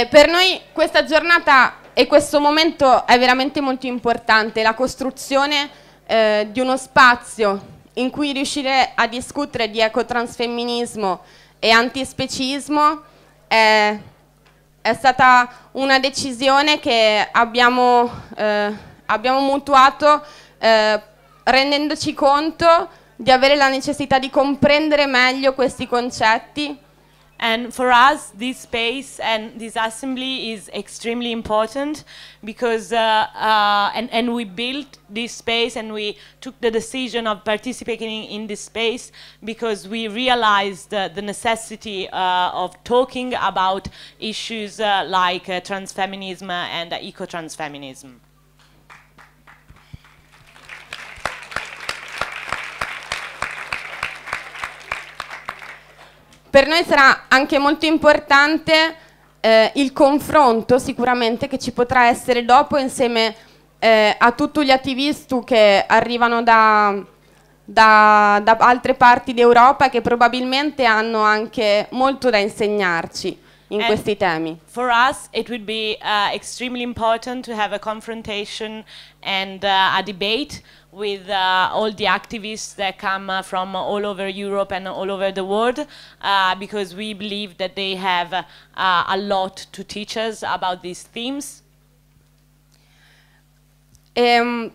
Eh, per noi questa giornata e questo momento è veramente molto importante, la costruzione eh, di uno spazio in cui riuscire a discutere di ecotransfemminismo e antispecismo è, è stata una decisione che abbiamo, eh, abbiamo mutuato eh, rendendoci conto di avere la necessità di comprendere meglio questi concetti And for us, this space and this assembly is extremely important because, uh, uh, and, and we built this space and we took the decision of participating in this space because we realized uh, the necessity uh, of talking about issues uh, like uh, transfeminism and eco-transfeminism. Per noi sarà anche molto importante eh, il confronto sicuramente che ci potrà essere dopo insieme eh, a tutti gli attivisti che arrivano da, da, da altre parti d'Europa che probabilmente hanno anche molto da insegnarci. in and questi temi. For us, it would be uh, extremely important to have a confrontation and uh, a debate with uh, all the activists that come uh, from all over Europe and all over the world uh, because we believe that they have uh, a lot to teach us about these themes. Um,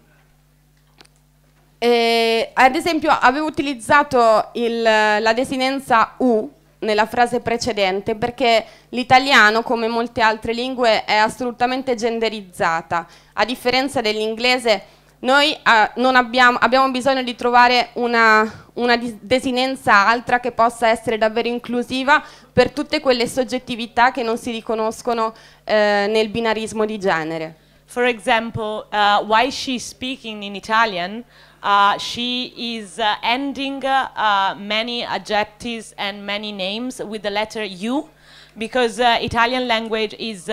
eh, ad esempio avevo utilizzato il, la desinenza U nella frase precedente perché l'italiano come molte altre lingue è assolutamente genderizzata a differenza dell'inglese noi eh, abbiamo, abbiamo, bisogno di trovare una, una desinenza altra che possa essere davvero inclusiva per tutte quelle soggettività che non si riconoscono eh, nel binarismo di genere. For example, uh, why she speaking in Italian? Uh, she is uh, ending uh, uh, many adjectives and many names with the letter U because uh, Italian language is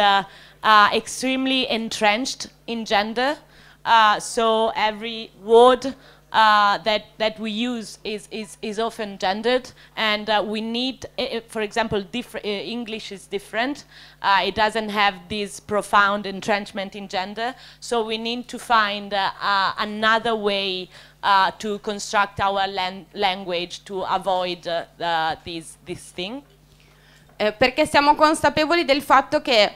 extremely entrenched in gender. Uh, so every word uh, that that we use is is is often gendered, and uh, we need, uh, for example, eh, English is different. Uh, it doesn't have this profound entrenchment in gender, so we need to find uh, another way to construct our lan language to avoid this this thing. Eh, perché siamo consapevoli del fatto che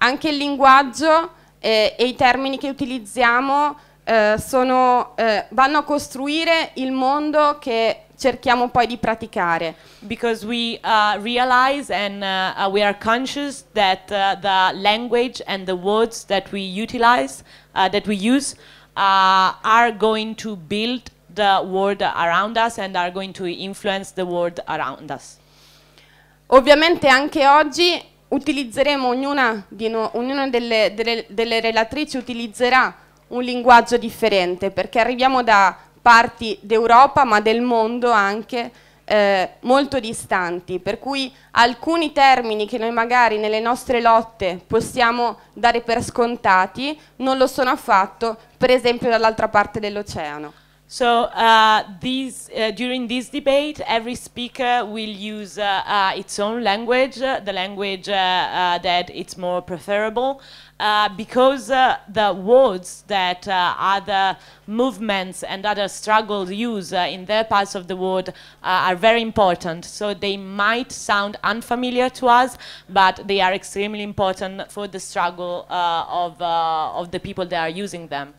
anche il linguaggio eh, e i termini che utilizziamo eh, sono, eh, vanno a costruire il mondo che cerchiamo poi di praticare. Because we uh, realize and uh, we are conscious that uh, the language and the words that we utilize, uh, that we use, uh, are going to build the world around us and are going to influence the world around us. Ovviamente anche oggi utilizzeremo ognuna, no, ognuna delle, delle, delle, relatrici utilizzerà un linguaggio differente perché arriviamo da parti d'Europa ma del mondo anche eh, molto distanti per cui alcuni termini che noi magari nelle nostre lotte possiamo dare per scontati non lo sono affatto per esempio dall'altra parte dell'oceano. So uh, these, uh, during this debate, every speaker will use uh, uh its own language, uh, the language uh, that it's more preferable, because the words that other movements and other struggles use in their parts of the world are very important. So they might sound unfamiliar to us, but they are extremely important for the struggle of, of the people that are using them.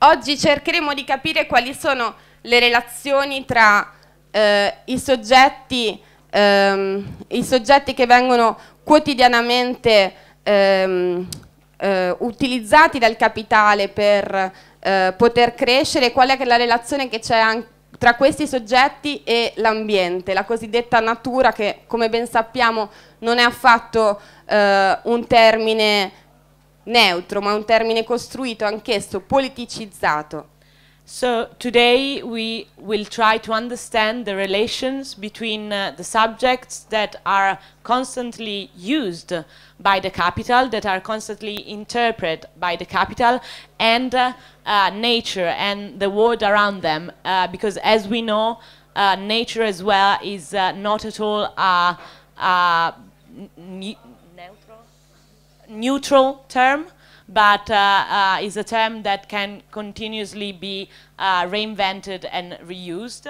Oggi cercheremo di capire quali sono le relazioni tra eh, i, soggetti, ehm, i, soggetti, che vengono quotidianamente ehm, eh, utilizzati dal capitale per eh, poter crescere, qual è la relazione che c'è tra questi soggetti e l'ambiente, la cosiddetta natura che come ben sappiamo non è affatto eh, un termine neutro, ma un termine costruito anch'esso, politicizzato. So today we will try to understand the relations between uh, the subjects that are constantly used by the capital, that are constantly interpreted by the capital, and uh, uh, nature and the world around them. Uh, because as we know, uh, nature as well is uh, not at all a neutral term, but uh, uh, is a term that can continuously be uh, reinvented and reused.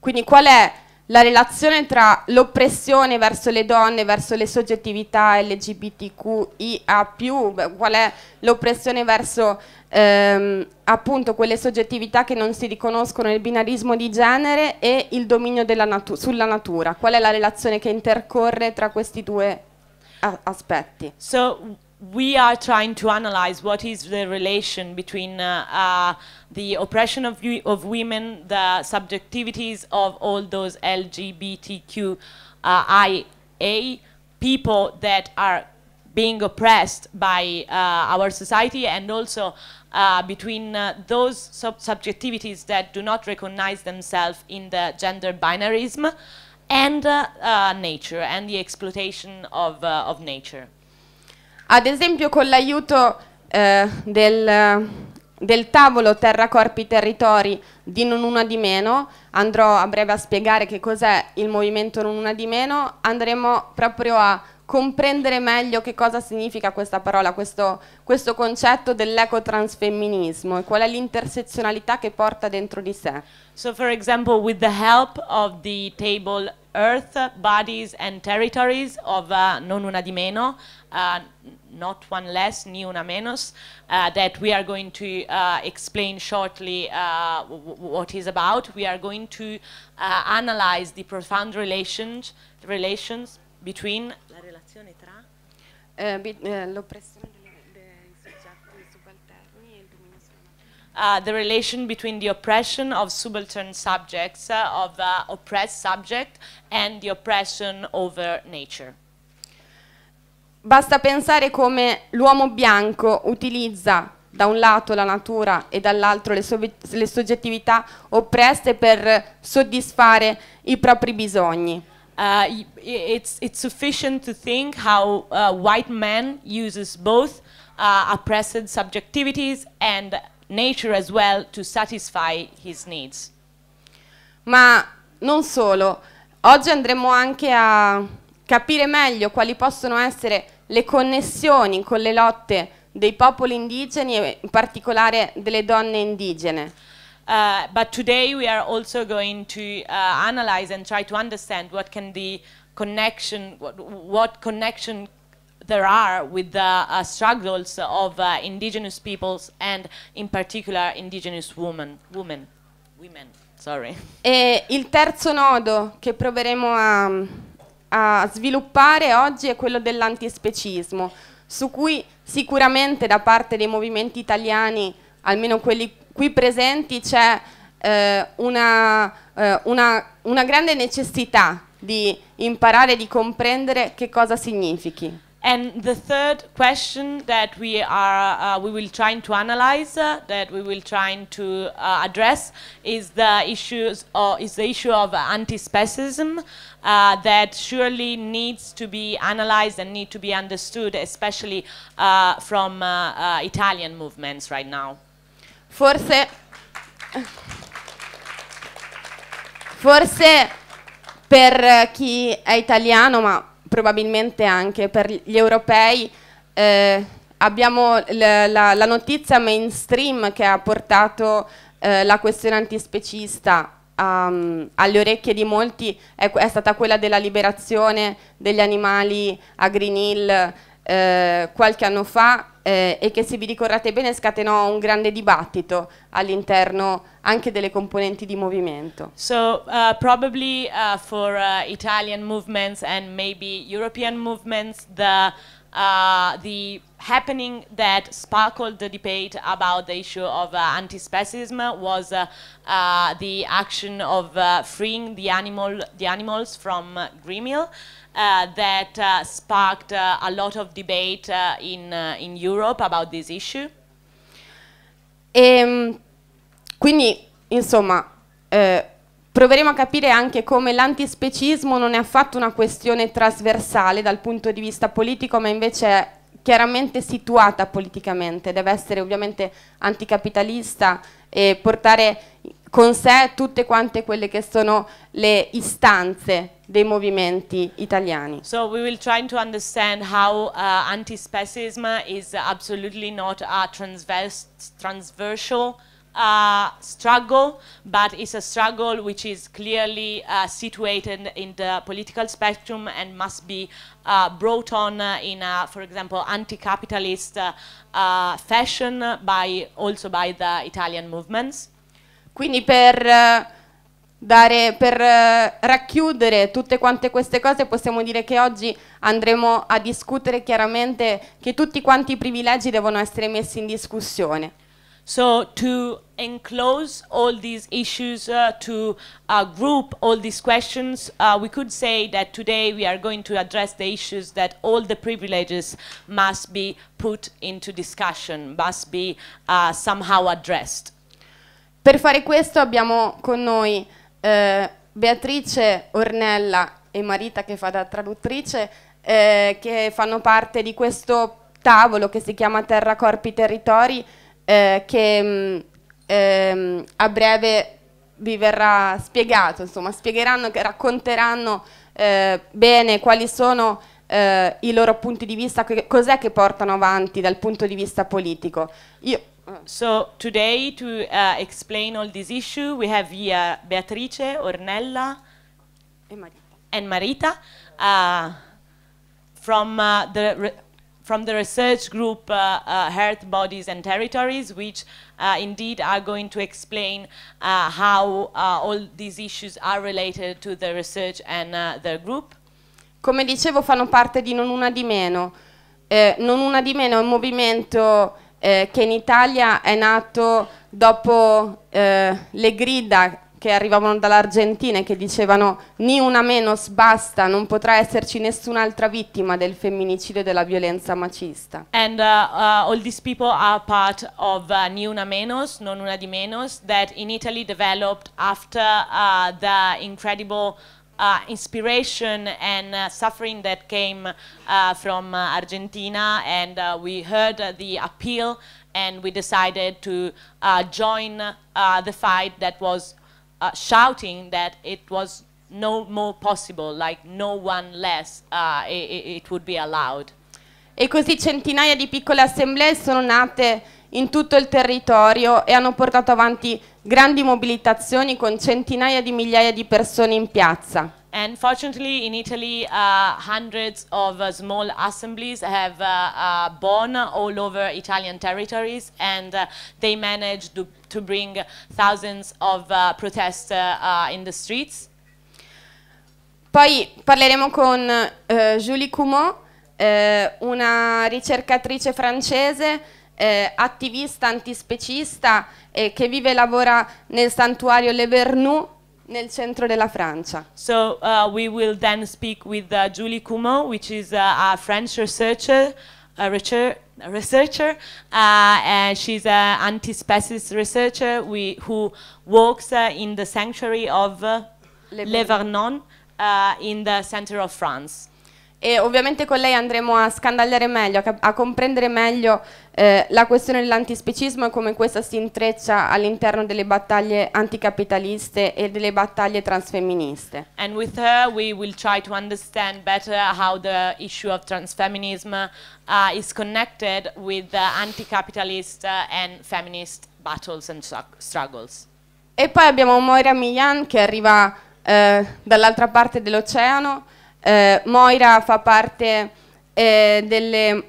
Quindi qual è la relazione tra l'oppressione verso le donne, verso le soggettività LGBTQIA+, qual è l'oppressione verso ehm, appunto quelle soggettività che non si riconoscono nel binarismo di genere e il dominio natu sulla natura, qual è la relazione che intercorre tra questi due aspetti. So we are trying to analyze what is the relation between uh, uh, the oppression of, of women, the subjectivities of all those LGBTQIA uh, people that are being oppressed by uh, our society and also uh, between uh, those sub subjectivities that do not recognize themselves in the gender binarism and uh, nature, and the exploitation of, uh, of nature. Ad esempio con l'aiuto eh, del, del tavolo Terra, Corpi, Territori di Non Una di Meno, andrò a breve a spiegare che cos'è il movimento Non Una di Meno, andremo proprio a comprendere meglio che cosa significa questa parola, questo, questo concetto dell'ecotransfemminismo e qual è l'intersezionalità che porta dentro di sé. So for example with the help of the table earth bodies and territories of uh, non una di meno, uh, not one less, ni una menos, uh, that we are going to uh, explain shortly uh, what is about. We are going to uh, analyze the profound relations, relations between... La relazione tra? Eh, eh, uh, the relation between the oppression of subaltern subjects, uh, of uh, oppressed subject, and the oppression over nature. Basta pensare come l'uomo bianco utilizza da un lato la natura e dall'altro le, le soggettività oppresse per soddisfare i propri bisogni. Uh, it's, it's sufficient to think how uh, white man uses both uh, oppressed subjectivities and nature as well to satisfy his needs. Ma non solo, oggi andremo anche a capire meglio quali possono essere le connessioni con le lotte dei popoli indigeni e in particolare delle donne indigene. Uh, but today we are also going to uh, analyze and try to understand what can the connection, what, what connection there are with the uh, struggles of uh, indigenous peoples and in particular indigenous women. women. women. Sorry. E il terzo nodo che proveremo a, a sviluppare oggi è quello dell'antispecismo, su cui sicuramente da parte dei movimenti italiani, almeno quelli qui presenti, c'è eh, una, eh, una, una grande necessità di imparare, di comprendere che cosa significhi. And the third question that we are uh, we will try to analyze, uh, that we will try to uh, address, is the issues or is the issue of anti-specism uh, that surely needs to be analyzed and need to be understood, especially uh, from uh, Italian movements right now. Forse. Forse per chi è italiano, ma probabilmente anche per gli europei eh, abbiamo la, la, la, notizia mainstream che ha portato eh, la questione antispecista um, alle orecchie di molti è, è, stata quella della liberazione degli animali a Green Hill eh, qualche anno fa eh, e che se vi ricordate bene scatenò un grande dibattito all'interno anche delle componenti di movimento. So uh, probably uh, for uh, Italian movements and maybe European movements the Uh, the happening that sparkled the debate about the issue of uh, anti-specism was uh, uh, the action of uh, freeing the, animal, the animals from uh, Grimil. Uh, that uh, sparked uh, a lot of debate in, in Europe about this issue? E, ehm, quindi, insomma, eh, proveremo a capire anche come l'antispecismo non è affatto una questione trasversale dal punto di vista politico, ma invece è chiaramente situata politicamente, deve essere ovviamente anticapitalista e portare con sé tutte quante quelle che sono le istanze dei movimenti italiani. So we will try to understand how uh, anti-specism is absolutely not a transverse, transversal uh, struggle, but it's a struggle which is clearly uh, situated in the political spectrum and must be uh, brought on uh, in, a, for example, anti-capitalist uh, uh, fashion by, also by the Italian movements. Quindi per uh, dare, per eh, racchiudere tutte quante queste cose possiamo dire che oggi andremo a discutere chiaramente che tutti quanti i privilegi devono essere messi in discussione. So to enclose all these issues, uh, to uh, group all these questions, uh, we could say that today we are going to address the issues that all the privileges must be put into discussion, must be uh, somehow addressed. Per fare questo abbiamo con noi eh, Beatrice Ornella e Marita che fa da traduttrice, eh, che fanno parte di questo tavolo che si chiama Terra, Corpi, Territori, eh, che mm, ehm, a breve vi verrà spiegato, insomma, spiegheranno, racconteranno eh, bene quali sono eh, i loro punti di vista, cos'è che portano avanti dal punto di vista politico. Io, So today to uh, explain all this issue, we have here Beatrice, Ornella, and Marita, and Marita uh, from uh, the from the research group uh, uh, Health Bodies and Territories, which indeed are going to explain how all these issues are related to the research and the group. Come dicevo, fanno parte di Non Una di Meno. Eh, non Una di Meno un movimento eh, che in Italia è nato dopo eh, le grida che arrivavano dall'Argentina e che dicevano ni una menos basta, non potrà esserci nessun'altra vittima del femminicidio e della violenza macista. And uh, uh, all these people are part of uh, ni una menos, non una di menos, that in Italy developed after uh, the incredible Uh, inspiration and uh, suffering that came uh, from Argentina, and we heard the appeal, and we decided to join the fight that was shouting that it was no more possible, like no one less, uh, it, it, would be allowed. E così centinaia di piccole assemblee sono nate in tutto il territorio e hanno portato avanti grandi mobilitazioni con centinaia di migliaia di persone in piazza. And fortunately in Italy uh, hundreds of uh, small assemblies have uh, uh born all over Italian territories and uh, they managed to, to, bring thousands of uh, protests uh, in the streets. Poi parleremo con Julie Coumont, una ricercatrice francese eh, attivista antispecista eh, che vive e lavora nel santuario Le Vernou nel centro della Francia. So uh, we will then speak with uh, Julie Coumont, which is uh, a French researcher, a researcher, a researcher uh, and she's an anti-specialist researcher we, who works uh, in the sanctuary of uh, Le, Le Vernon in the center of France e ovviamente con lei andremo a scandagliare meglio, a, comprendere meglio eh, la questione dell'antispecismo e come questa si intreccia all'interno delle battaglie anticapitaliste e delle battaglie transfemministe. And with her we will try to understand better how the issue of transfeminism uh, is connected with anticapitalist uh, and feminist battles and struggles. E poi abbiamo Moira Miglian che arriva eh, dall'altra parte dell'oceano eh, Moira fa parte eh, delle,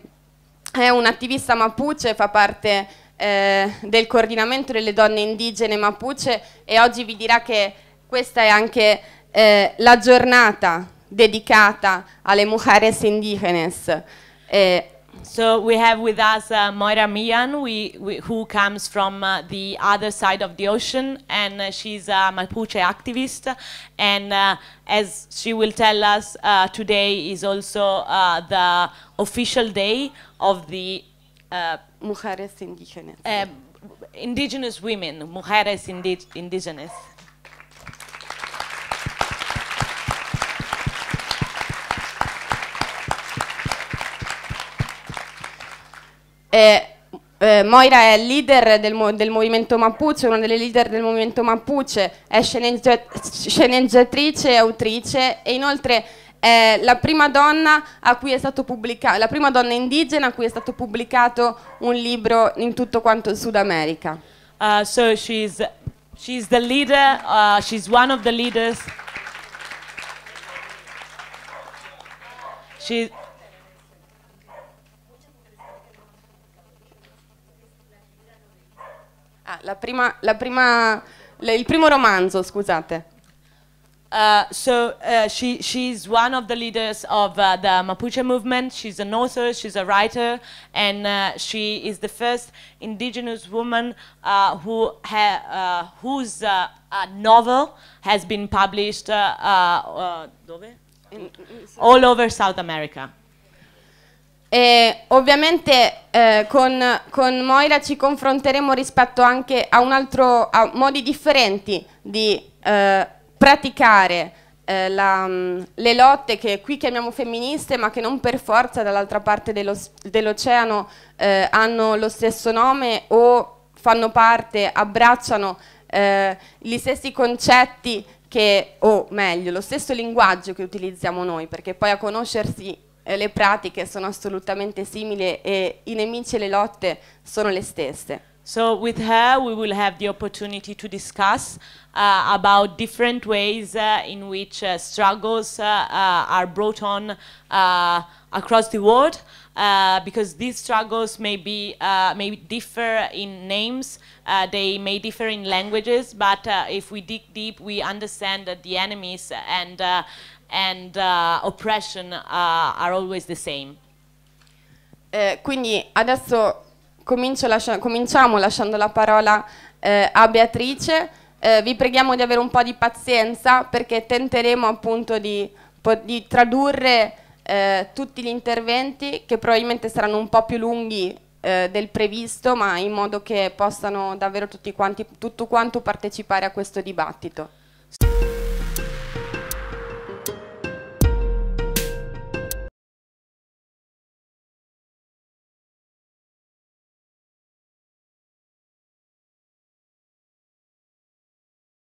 è un'attivista mapuche, fa parte eh, del coordinamento delle donne indigene mapuche e oggi vi dirà che questa è anche eh, la giornata dedicata alle mujeres indígenas. Eh, So we have with us uh, Moira Mian, we, we, who comes from uh, the other side of the ocean, and uh, she's a Mapuche activist, and uh, as she will tell us, uh, today is also uh, the official day of the Mujeres Indigenas. indigenous women, Mujeres indi Indigenas. Eh, eh, Moira è leader del, mo del, movimento Mapuche, una delle leader del movimento Mapuche, è sceneggia sceneggiatrice e autrice e inoltre è la prima donna, la prima donna indigena a cui è stato pubblicato un libro in tutto quanto il Sud America. Uh, so she's, she's the leader, uh, she's one of the leaders. She, La prima, la prima, le, il primo romanzo, scusate. Uh, so uh, she, she's one of the leaders of uh, the Mapuche movement. She's an author, she's a writer, and uh, she is the first indigenous woman uh, who ha, uh, whose novel has been published in, in all over South America. E ovviamente eh, con, con, Moira ci confronteremo rispetto anche a, altro, a modi differenti di eh, praticare eh, la, mm, le lotte che qui chiamiamo femministe ma che non per forza dall'altra parte dell'oceano dell eh, hanno lo stesso nome o fanno parte, abbracciano eh, gli stessi concetti che, o meglio, lo stesso linguaggio che utilizziamo noi perché poi a conoscersi eh, le pratiche sono assolutamente simili e i nemici e le lotte sono le stesse. So with her we will have the opportunity to discuss uh, about different ways uh, in which uh, struggles uh, uh, are brought on uh, across the world because these struggles may be may differ in names, they may differ in languages, but if we dig deep we understand that the enemies and and uh, oppression uh, are always the same. Eh, quindi adesso lascia cominciamo lasciando la parola eh, a Beatrice. Eh, vi preghiamo di avere un po' di pazienza perché tenteremo appunto di, di tradurre eh, tutti gli interventi che probabilmente saranno un po' più lunghi eh, del previsto, ma in modo che possano davvero tutti quanti, tutto quanto partecipare a questo dibattito.